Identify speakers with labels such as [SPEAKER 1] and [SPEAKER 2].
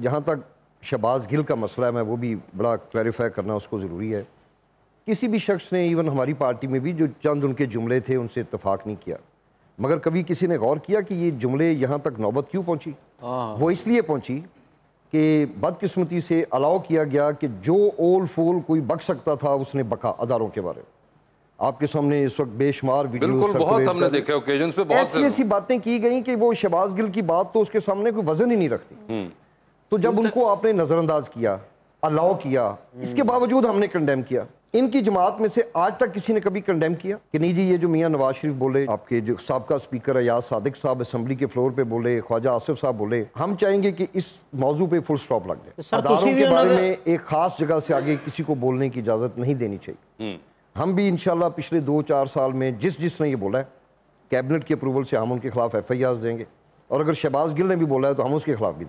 [SPEAKER 1] जहाँ तक शहबाज गिल का मसला है मैं वो भी बड़ा क्लैरिफाई करना उसको ज़रूरी है किसी भी शख्स ने इवन हमारी पार्टी में भी जो चंद उनके जुमले थे उनसे इतफाक़ नहीं किया मगर कभी किसी ने गौर किया कि ये जुमले यहाँ तक नौबत क्यों पहुँची हाँ। वो इसलिए पहुँची कि बदकस्मती से अलाउ किया गया कि जो ओल फोल कोई बक सकता था उसने बका अदारों के बारे में आपके सामने इस वक्त बेशुमार बहुत ऐसी ऐसी बातें की गई कि वो शहबाज गिल की बात तो उसके सामने कोई वजन ही नहीं रखती हम्म। तो जब उनको आपने नज़रअंदाज किया अलाउ किया इसके हम्म। बावजूद हमने कंडेम किया इनकी जमात में से आज तक किसी ने कभी कंडेम किया कि नहीं जी ये जो मियाँ नवाज शरीफ बोले आपके जो सबका स्पीकर अयाज सादिक साहब असम्बली के फ्लोर पे बोले ख्वाजा आसिफ साहब बोले हम चाहेंगे कि इस मौजू पे फुल स्टॉप लग जाए तो तो के बारे में एक खास जगह से आगे किसी को बोलने की इजाज़त नहीं देनी चाहिए हम्म। हम भी इनशाला पिछले दो चार साल में जिस जिसने ये बोला है कैबिनेट के अप्रूवल से हम उनके खिलाफ एफ आई आर देंगे और अगर शहबाज गिल ने भी बोला है तो हम उसके खिलाफ भी देंगे